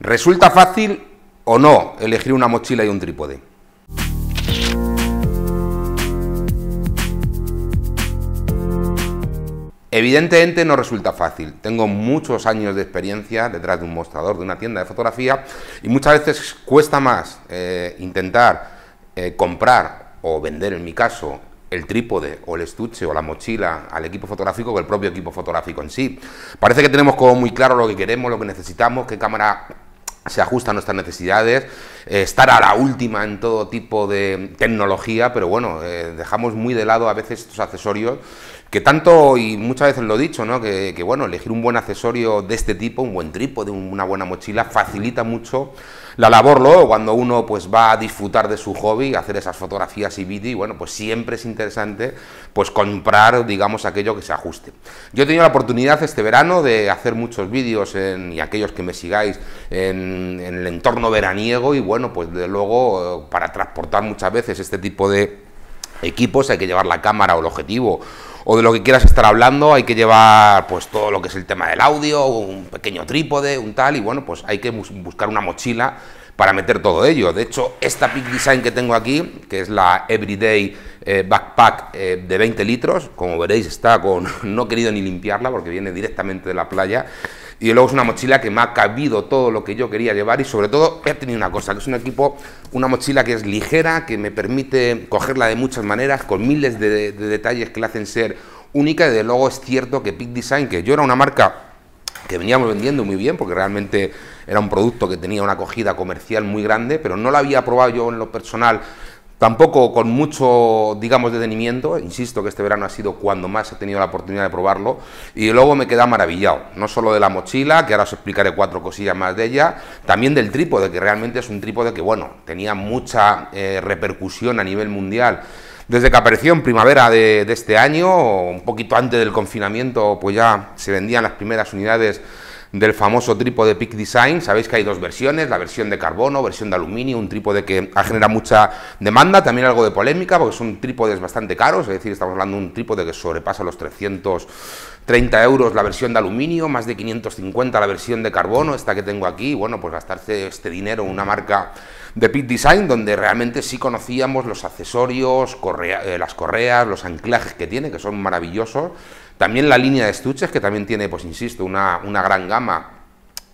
¿Resulta fácil o no elegir una mochila y un trípode? Evidentemente no resulta fácil. Tengo muchos años de experiencia detrás de un mostrador, de una tienda de fotografía, y muchas veces cuesta más eh, intentar eh, comprar o vender, en mi caso, el trípode o el estuche o la mochila al equipo fotográfico que el propio equipo fotográfico en sí. Parece que tenemos como muy claro lo que queremos, lo que necesitamos, qué cámara se ajusta a nuestras necesidades, eh, estar a la última en todo tipo de tecnología, pero bueno, eh, dejamos muy de lado a veces estos accesorios que tanto, y muchas veces lo he dicho, ¿no? que, bueno, elegir un buen accesorio de este tipo, un buen trípode, una buena mochila, facilita mucho la labor luego cuando uno pues va a disfrutar de su hobby, hacer esas fotografías y vídeos, y bueno, pues siempre es interesante pues comprar, digamos, aquello que se ajuste. Yo he tenido la oportunidad este verano de hacer muchos vídeos, en, y aquellos que me sigáis en en, el entorno veraniego y bueno, pues de luego eh, para transportar muchas veces este tipo de equipos hay que llevar la cámara o el objetivo o de lo que quieras estar hablando, hay que llevar pues todo lo que es el tema del audio, un pequeño trípode, un tal, y bueno, pues hay que buscar una mochila para meter todo ello. De hecho, esta Peak Design que tengo aquí, que es la Everyday eh, Backpack eh, de 20 litros, como veréis está con... no he querido ni limpiarla porque viene directamente de la playa, y luego es una mochila que me ha cabido todo lo que yo quería llevar y sobre todo he tenido una cosa, que es un equipo, una mochila que es ligera, que me permite cogerla de muchas maneras, con miles de, detalles que la hacen ser única y de luego es cierto que Peak Design, que yo era una marca que veníamos vendiendo muy bien, porque realmente era un producto que tenía una acogida comercial muy grande, pero no la había probado yo en lo personal Tampoco con mucho, digamos, detenimiento, insisto que este verano ha sido cuando más he tenido la oportunidad de probarlo, y luego me queda maravillado, no solo de la mochila, que ahora os explicaré cuatro cosillas más de ella, también del trípode, que realmente es un trípode que, bueno, tenía mucha eh, repercusión a nivel mundial. Desde que apareció en primavera de este año, un poquito antes del confinamiento, pues ya se vendían las primeras unidades del famoso trípode Peak Design. Sabéis que hay dos versiones, la versión de carbono, versión de aluminio, un trípode que ha generado mucha demanda, también algo de polémica, porque son trípodes bastante caros, es decir, estamos hablando de un trípode que sobrepasa los 330 euros la versión de aluminio, más de 550 la versión de carbono, esta que tengo aquí, bueno, pues gastarse este dinero en una marca de Peak Design, donde realmente sí conocíamos los accesorios, eh, las correas, los anclajes que tiene, que son maravillosos. También la línea de estuches, que también tiene, pues insisto, una, una gran gama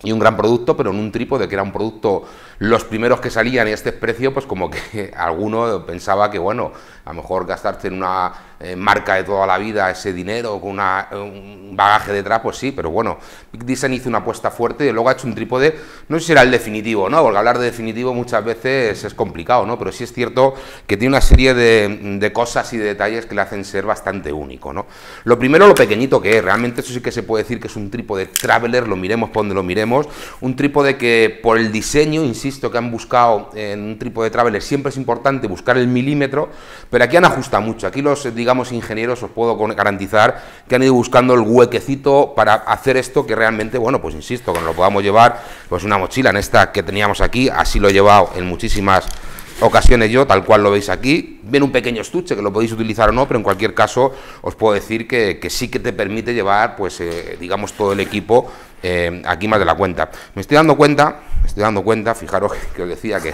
y un gran producto, pero en un trípode que era un producto, los primeros que salían y este precio, pues como que alguno pensaba que, bueno, a lo mejor gastarse en una eh, marca de toda la vida ese dinero con un bagaje detrás, pues sí, pero bueno, Big Design hizo una apuesta fuerte y luego ha hecho un trípode, no sé si era el definitivo, ¿no? Porque hablar de definitivo muchas veces es complicado, ¿no? Pero sí es cierto que tiene una serie de, de cosas y de detalles que le hacen ser bastante único, ¿no? Lo primero, lo pequeñito que es, realmente eso sí que se puede decir que es un trípode traveler, lo miremos por donde lo miremos, un trípode que por el diseño, insisto, que han buscado en un trípode traveler, siempre es importante buscar el milímetro, pero aquí han ajustado mucho. Aquí los, digamos, ingenieros os puedo garantizar que han ido buscando el huequecito para hacer esto que realmente, bueno, pues insisto, que nos lo podamos llevar, pues una mochila en esta que teníamos aquí, así lo he llevado en muchísimas ocasiones yo, tal cual lo veis aquí, ...ven un pequeño estuche que lo podéis utilizar o no, pero en cualquier caso os puedo decir que, sí que te permite llevar, pues, eh, digamos, todo el equipo eh, aquí más de la cuenta. Me estoy dando cuenta, me estoy dando cuenta, fijaros que os decía que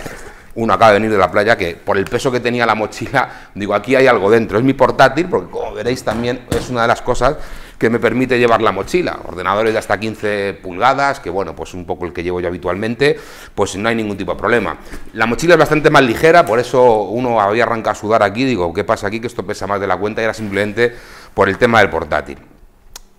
uno acaba de venir de la playa, que por el peso que tenía la mochila, digo, aquí hay algo dentro. Es mi portátil, porque como veréis también es una de las cosas que me permite llevar la mochila. Ordenadores de hasta 15 pulgadas, que bueno, pues un poco el que llevo yo habitualmente, pues no hay ningún tipo de problema. La mochila es bastante más ligera, por eso uno había arrancado a sudar aquí, digo, ¿qué pasa aquí? Que esto pesa más de la cuenta y era simplemente por el tema del portátil.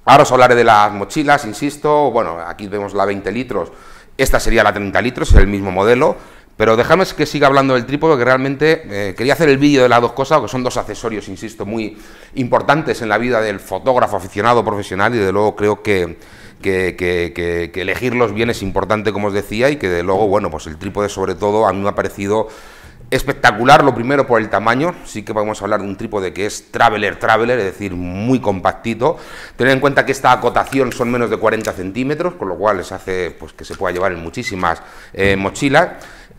Ahora os hablaré de las mochilas, insisto, bueno, aquí vemos la 20 litros, esta sería la 30 litros, es el mismo modelo, pero déjame que siga hablando del trípode, que realmente eh, quería hacer el vídeo de las dos cosas, que son dos accesorios, insisto, muy importantes en la vida del fotógrafo aficionado profesional y de luego creo que, que, elegirlos bien es importante, como os decía, y que de luego, bueno, pues el trípode sobre todo a mí me ha parecido espectacular, lo primero por el tamaño, sí que podemos hablar de un trípode que es traveler traveler, es decir, muy compactito. Tener en cuenta que esta acotación son menos de 40 centímetros, con lo cual les hace pues, que se pueda llevar en muchísimas eh, mochilas.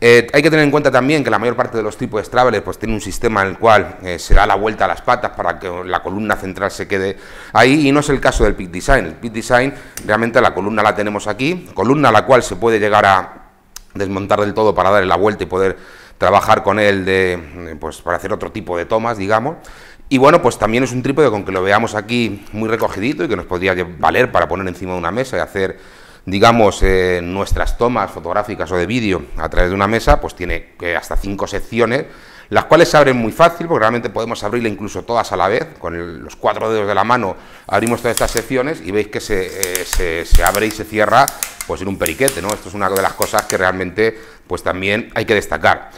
Eh, hay que tener en cuenta también que la mayor parte de los tipos de travelers pues tiene un sistema en el cual eh, se da la vuelta a las patas para que la columna central se quede ahí y no es el caso del Peak design. El pit design realmente la columna la tenemos aquí, columna a la cual se puede llegar a desmontar del todo para darle la vuelta y poder trabajar con él de, eh, pues, para hacer otro tipo de tomas, digamos. Y bueno, pues también es un trípode con que lo veamos aquí muy recogidito y que nos podría valer para poner encima de una mesa y hacer digamos, eh, nuestras tomas fotográficas o de vídeo a través de una mesa, pues tiene eh, hasta cinco secciones, las cuales se abren muy fácil, porque realmente podemos abrirla incluso todas a la vez, con los cuatro dedos de la mano abrimos todas estas secciones y veis que eh, se, abre y se cierra pues en un periquete, ¿no? Esto es una de las cosas que realmente pues también hay que destacar.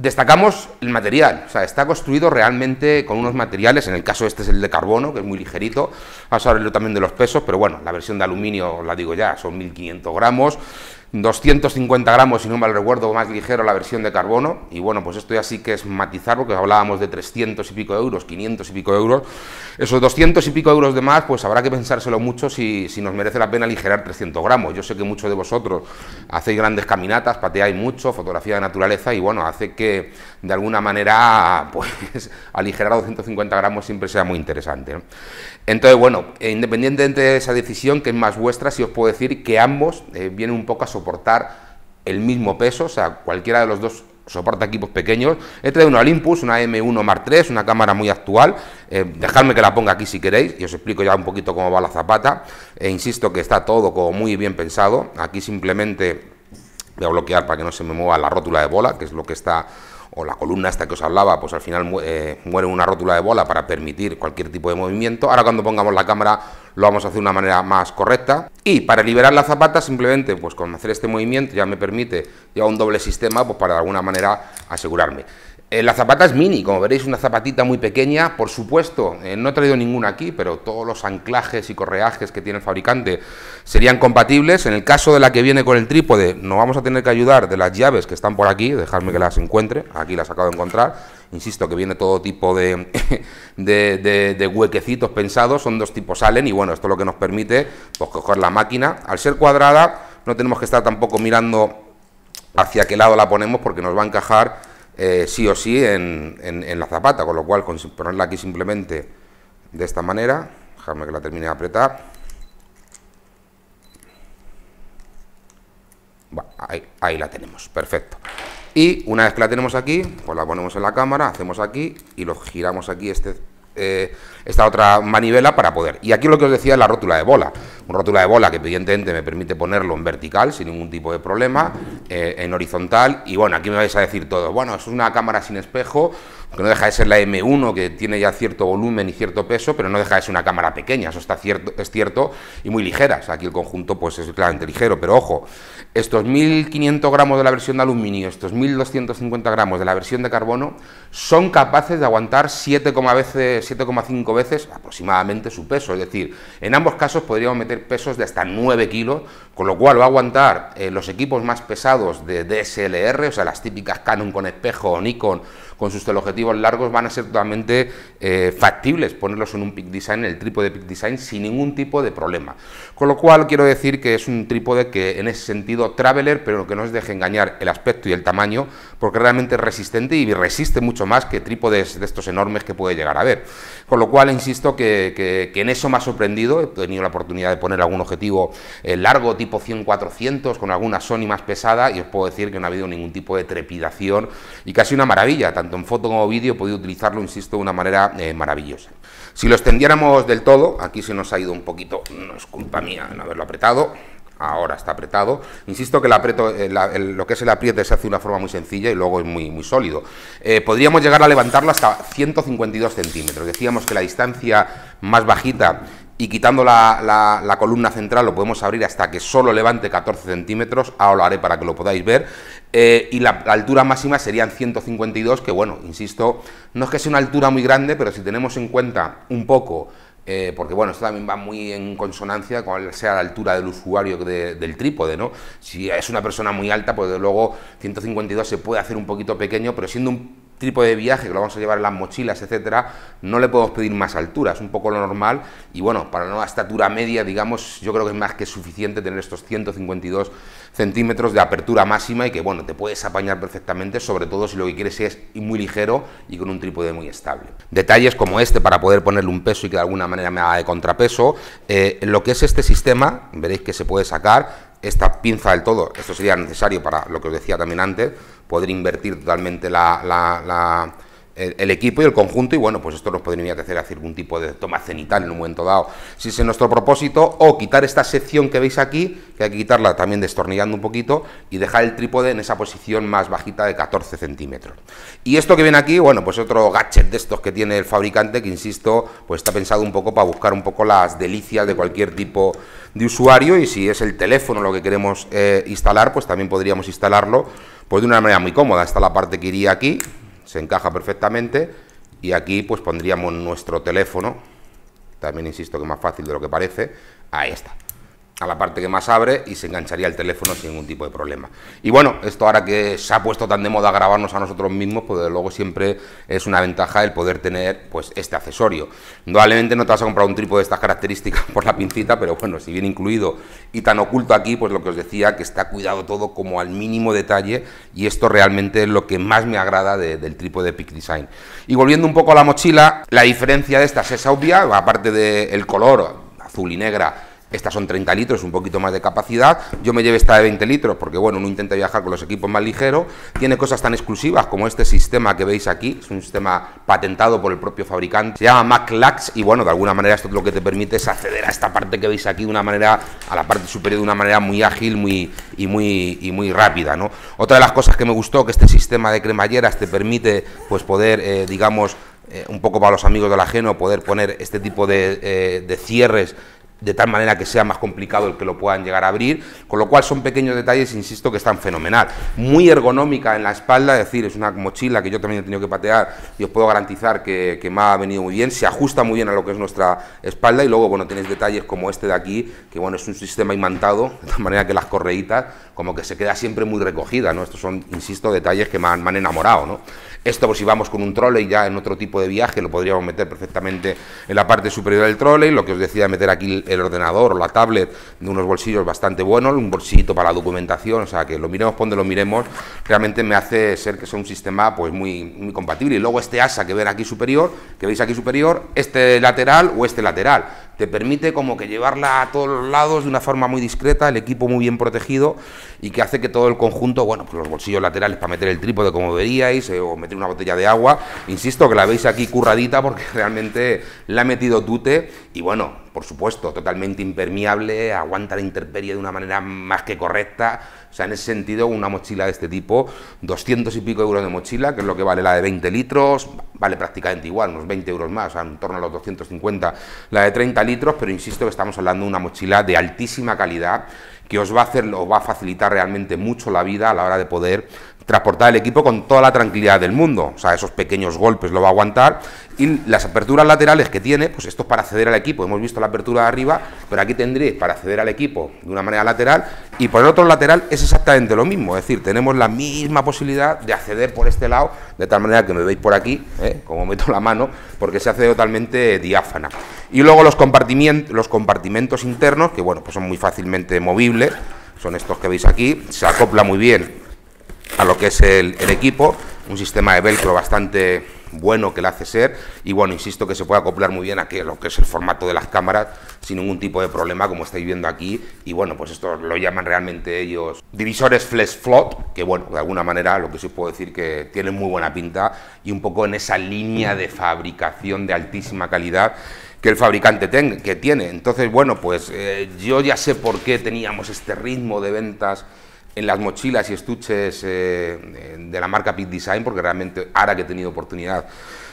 Destacamos el material, o sea, está construido realmente con unos materiales, en el caso este es el de carbono, que es muy ligerito, vamos a hablarlo también de los pesos, pero bueno, la versión de aluminio, la digo ya, son 1500 gramos, 250 gramos, si no mal recuerdo, más ligero la versión de carbono. Y bueno, pues esto ya sí que es matizar, ...que hablábamos de 300 y pico euros, 500 y pico euros. Esos 200 y pico euros de más, pues habrá que pensárselo mucho si, si nos merece la pena aligerar 300 gramos. Yo sé que muchos de vosotros hacéis grandes caminatas, pateáis mucho, fotografía de naturaleza, y bueno, hace que de alguna manera, pues aligerar 250 gramos siempre sea muy interesante. Entonces, bueno, eh, independientemente de esa decisión, que es más vuestra, si os puedo decir que ambos eh, vienen un poco a soportar el mismo peso, o sea, cualquiera de los dos soporta equipos pequeños. He traído una Olympus, una M1 Mark III, una cámara muy actual. Eh, dejadme que la ponga aquí si queréis y os explico ya un poquito cómo va la zapata. E insisto que está todo como muy bien pensado. Aquí simplemente voy a bloquear para que no se me mueva la rótula de bola, que es lo que está o la columna esta que os hablaba, pues al final eh, muere una rótula de bola para permitir cualquier tipo de movimiento. Ahora cuando pongamos la cámara lo vamos a hacer de una manera más correcta. Y para liberar la zapata simplemente pues con hacer este movimiento ya me permite ya un doble sistema pues para de alguna manera asegurarme. Eh, la zapata es mini, como veréis, una zapatita muy pequeña, por supuesto, eh, no he traído ninguna aquí, pero todos los anclajes y correajes que tiene el fabricante serían compatibles. En el caso de la que viene con el trípode, nos vamos a tener que ayudar de las llaves que están por aquí, dejadme que las encuentre, aquí las acabo de encontrar. Insisto que viene todo tipo de, huequecitos pensados, son dos tipos Allen y bueno, esto es lo que nos permite pues, coger la máquina. Al ser cuadrada, no tenemos que estar tampoco mirando hacia qué lado la ponemos porque nos va a encajar eh, sí o sí en, en, la zapata, con lo cual ponerla aquí simplemente de esta manera, dejarme que la termine de apretar, ahí, la tenemos, perfecto. Y una vez que la tenemos aquí, pues la ponemos en la cámara, hacemos aquí y lo giramos aquí este, eh, esta otra manivela para poder. Y aquí lo que os decía es la rótula de bola un rótula de bola que evidentemente me permite ponerlo en vertical sin ningún tipo de problema, eh, en horizontal, y bueno, aquí me vais a decir todo, bueno, es una cámara sin espejo, que no deja de ser la M1, que tiene ya cierto volumen y cierto peso, pero no deja de ser una cámara pequeña, eso está cierto, es cierto, y muy ligera, aquí el conjunto pues es claramente ligero, pero ojo, estos 1.500 gramos de la versión de aluminio, estos 1.250 gramos de la versión de carbono, son capaces de aguantar 7,5 veces, veces aproximadamente su peso, es decir, en ambos casos podríamos meter pesos de hasta 9 kilos, con lo cual va a aguantar eh, los equipos más pesados de DSLR, o sea, las típicas Canon con espejo, Nikon con sus teleobjetivos largos van a ser totalmente eh, factibles ponerlos en un Peak Design, el trípode Peak Design, sin ningún tipo de problema. Con lo cual quiero decir que es un trípode que en ese sentido traveler, pero que no os deje engañar el aspecto y el tamaño, porque realmente es resistente y resiste mucho más que trípodes de estos enormes que puede llegar a ver. Con lo cual, insisto que, que, en eso me ha sorprendido, he tenido la oportunidad de poner algún objetivo eh, largo, tipo 100-400, con alguna Sony más pesada, y os puedo decir que no ha habido ningún tipo de trepidación y casi una maravilla, tanto en foto como vídeo, podido utilizarlo, insisto, de una manera eh, maravillosa. Si lo extendiéramos del todo, aquí se nos ha ido un poquito, no es culpa mía no haberlo apretado, ahora está apretado. Insisto que lo que es el apriete se hace de una forma muy sencilla y luego es muy, sólido. Eh, podríamos llegar a levantarlo hasta 152 centímetros. Decíamos que la distancia más bajita y quitando la, la, columna central lo podemos abrir hasta que solo levante 14 centímetros, ahora lo haré para que lo podáis ver, eh, y la, altura máxima serían 152, que bueno, insisto, no es que sea una altura muy grande, pero si tenemos en cuenta un poco, eh, porque bueno, esto también va muy en consonancia con sea la altura del usuario del trípode, ¿no? Si es una persona muy alta, pues luego 152 se puede hacer un poquito pequeño, pero siendo un tipo de viaje que lo vamos a llevar en las mochilas, etcétera, no le podemos pedir más altura, es un poco lo normal y bueno, para una estatura media, digamos, yo creo que es más que suficiente tener estos 152 centímetros de apertura máxima y que bueno, te puedes apañar perfectamente, sobre todo si lo que quieres es muy ligero y con un trípode muy estable. Detalles como este para poder ponerle un peso y que de alguna manera me haga de contrapeso, eh, lo que es este sistema, veréis que se puede sacar, esta pinza del todo, esto sería necesario para lo que os decía también antes, poder invertir totalmente la, la, la el, equipo y el conjunto y bueno, pues esto nos podría a hacer algún tipo de toma cenital en un momento dado, si es nuestro propósito, o quitar esta sección que veis aquí, que hay que quitarla también destornillando un poquito y dejar el trípode en esa posición más bajita de 14 centímetros. Y esto que viene aquí, bueno, pues otro gadget de estos que tiene el fabricante, que insisto, pues está pensado un poco para buscar un poco las delicias de cualquier tipo de usuario y si es el teléfono lo que queremos eh, instalar, pues también podríamos instalarlo pues de una manera muy cómoda. está la parte que iría aquí, se encaja perfectamente y aquí pues pondríamos nuestro teléfono, también insisto que es más fácil de lo que parece, a está a la parte que más abre y se engancharía el teléfono sin ningún tipo de problema. Y bueno, esto ahora que se ha puesto tan de moda grabarnos a nosotros mismos, pues desde luego siempre es una ventaja el poder tener pues este accesorio. ...indudablemente no te vas a comprar un trípode de estas características por la pincita, pero bueno, si bien incluido y tan oculto aquí, pues lo que os decía, que está cuidado todo como al mínimo detalle y esto realmente es lo que más me agrada del trípode Peak Design. Y volviendo un poco a la mochila, la diferencia de estas es obvia, aparte del color azul y negra, estas son 30 litros, un poquito más de capacidad. Yo me llevé esta de 20 litros porque, bueno, uno intenta viajar con los equipos más ligeros. Tiene cosas tan exclusivas como este sistema que veis aquí. Es un sistema patentado por el propio fabricante. Se llama MacLax y, bueno, de alguna manera esto es lo que te permite es acceder a esta parte que veis aquí de una manera, a la parte superior de una manera muy ágil muy, y, muy, muy rápida, ¿no? Otra de las cosas que me gustó, que este sistema de cremalleras te permite, pues, poder, eh, digamos, eh, un poco para los amigos del ajeno, poder poner este tipo de, eh, de cierres de tal manera que sea más complicado el que lo puedan llegar a abrir, con lo cual son pequeños detalles, insisto, que están fenomenal. Muy ergonómica en la espalda, es decir, es una mochila que yo también he tenido que patear y os puedo garantizar que, me ha venido muy bien, se ajusta muy bien a lo que es nuestra espalda y luego, bueno, tenéis detalles como este de aquí, que bueno, es un sistema imantado, de tal manera que las correitas como que se queda siempre muy recogida, ¿no? Estos son, insisto, detalles que me han, enamorado, ¿no? Esto, pues si vamos con un trolley ya en otro tipo de viaje, lo podríamos meter perfectamente en la parte superior del trolley, lo que os decía, meter aquí el ordenador o la tablet de unos bolsillos bastante buenos, un bolsillito para la documentación, o sea, que lo miremos ponde lo miremos, realmente me hace ser que sea un sistema pues muy, muy compatible. Y luego este asa que ven aquí superior, que veis aquí superior, este lateral o este lateral te permite como que llevarla a todos los lados de una forma muy discreta, el equipo muy bien protegido y que hace que todo el conjunto, bueno, pues los bolsillos laterales para meter el trípode como veríais eh, o meter una botella de agua, insisto que la veis aquí curradita porque realmente la ha metido Tute y bueno, por supuesto, totalmente impermeable, aguanta la intemperie de una manera más que correcta, o sea, en ese sentido una mochila de este tipo, 200 y pico euros de mochila, que es lo que vale la de 20 litros, vale prácticamente igual, unos 20 euros más, o sea en torno a los 250 la de 30 litros, pero insisto que estamos hablando de una mochila de altísima calidad que os va a hacer, os va a facilitar realmente mucho la vida a la hora de poder transportar el equipo con toda la tranquilidad del mundo. O sea, esos pequeños golpes lo va a aguantar. Y las aperturas laterales que tiene, pues esto es para acceder al equipo. Hemos visto la apertura de arriba, pero aquí tendréis para acceder al equipo de una manera lateral. Y por el otro lateral es exactamente lo mismo. Es decir, tenemos la misma posibilidad de acceder por este lado, de tal manera que me veis por aquí, ¿eh? como meto la mano, porque se hace totalmente diáfana. Y luego los compartimientos, los compartimentos internos, que bueno, pues son muy fácilmente movibles. Son estos que veis aquí, se acopla muy bien a lo que es el, equipo, un sistema de velcro bastante bueno que le hace ser y bueno, insisto que se puede acoplar muy bien a lo que es el formato de las cámaras sin ningún tipo de problema como estáis viendo aquí y bueno, pues esto lo llaman realmente ellos divisores flash float que bueno, de alguna manera lo que sí puedo decir que tienen muy buena pinta y un poco en esa línea de fabricación de altísima calidad que el fabricante que tiene. Entonces, bueno, pues eh, yo ya sé por qué teníamos este ritmo de ventas en las mochilas y estuches eh, eh, de la marca Pit Design, porque realmente ahora que he tenido oportunidad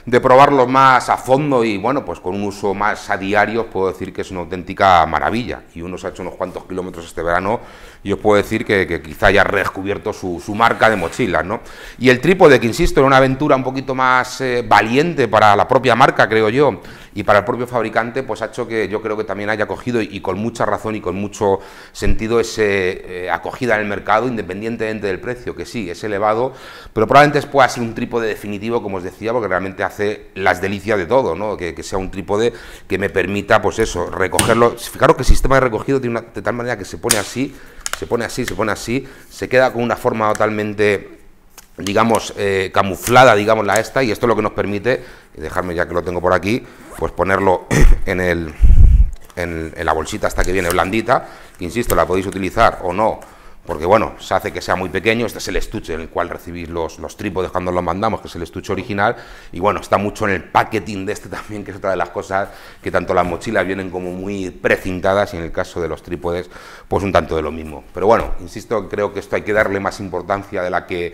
de probarlos más a fondo y bueno, pues con un uso más a diario, puedo decir que es una auténtica maravilla. Y uno se ha hecho unos cuantos kilómetros este verano y os puedo decir que, quizá haya redescubierto su, marca de mochilas, ¿no? Y el trípode, que insisto, era una aventura un poquito más eh, valiente para la propia marca, creo yo y para el propio fabricante pues ha hecho que yo creo que también haya cogido y, con mucha razón y con mucho sentido ese eh, acogida en el mercado independientemente del precio, que sí, es elevado, pero probablemente pueda ser un trípode definitivo, como os decía, porque realmente hace las delicias de todo, ¿no? Que, sea un trípode que me permita pues eso, recogerlo. Fijaros que el sistema de recogido tiene de tal manera que se pone así, se pone así, se pone así, se queda con una forma totalmente digamos, eh, camuflada, digamos, la esta, y esto es lo que nos permite, dejarme ya que lo tengo por aquí, pues ponerlo en, el, en, la bolsita hasta que viene blandita, insisto, la podéis utilizar o no, porque bueno, se hace que sea muy pequeño, este es el estuche en el cual recibís los, los trípodes cuando los mandamos, que es el estuche original, y bueno, está mucho en el packaging de este también, que es otra de las cosas que tanto las mochilas vienen como muy precintadas, y en el caso de los trípodes, pues un tanto de lo mismo. Pero bueno, insisto, creo que esto hay que darle más importancia de la que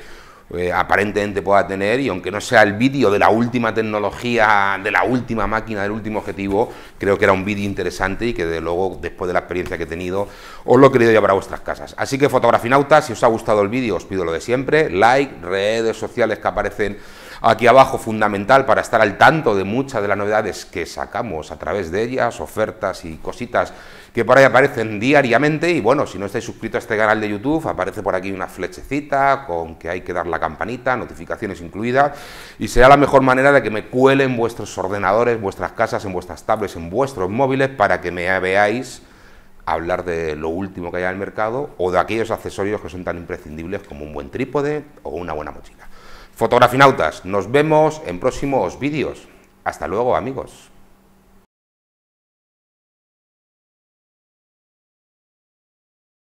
eh, aparentemente pueda tener y aunque no sea el vídeo de la última tecnología, de la última máquina, del último objetivo, creo que era un vídeo interesante y que de luego después de la experiencia que he tenido os lo he querido llevar a vuestras casas. Así que fotografinautas, si os ha gustado el vídeo os pido lo de siempre, like, redes sociales que aparecen aquí abajo fundamental para estar al tanto de muchas de las novedades que sacamos a través de ellas, ofertas y cositas que por ahí aparecen diariamente y bueno, si no estáis suscrito a este canal de YouTube, aparece por aquí una flechecita con que hay que dar la campanita, notificaciones incluidas y será la mejor manera de que me cuelen vuestros ordenadores, vuestras casas, en vuestras tablets, en vuestros móviles para que me veáis hablar de lo último que hay en el mercado o de aquellos accesorios que son tan imprescindibles como un buen trípode o una buena mochila. Fotografinautas, nos vemos en próximos vídeos. Hasta luego amigos.